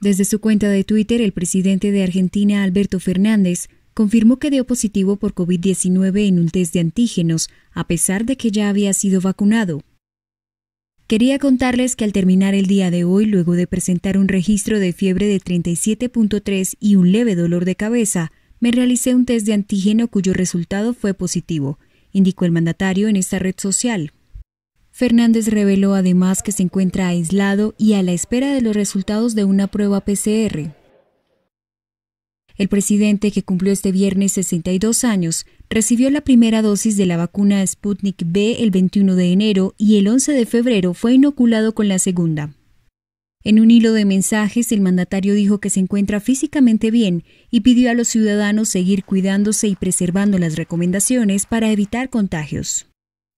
Desde su cuenta de Twitter, el presidente de Argentina, Alberto Fernández, confirmó que dio positivo por COVID-19 en un test de antígenos, a pesar de que ya había sido vacunado. Quería contarles que al terminar el día de hoy, luego de presentar un registro de fiebre de 37.3 y un leve dolor de cabeza, me realicé un test de antígeno cuyo resultado fue positivo, indicó el mandatario en esta red social. Fernández reveló además que se encuentra aislado y a la espera de los resultados de una prueba PCR. El presidente, que cumplió este viernes 62 años, recibió la primera dosis de la vacuna Sputnik V el 21 de enero y el 11 de febrero fue inoculado con la segunda. En un hilo de mensajes, el mandatario dijo que se encuentra físicamente bien y pidió a los ciudadanos seguir cuidándose y preservando las recomendaciones para evitar contagios.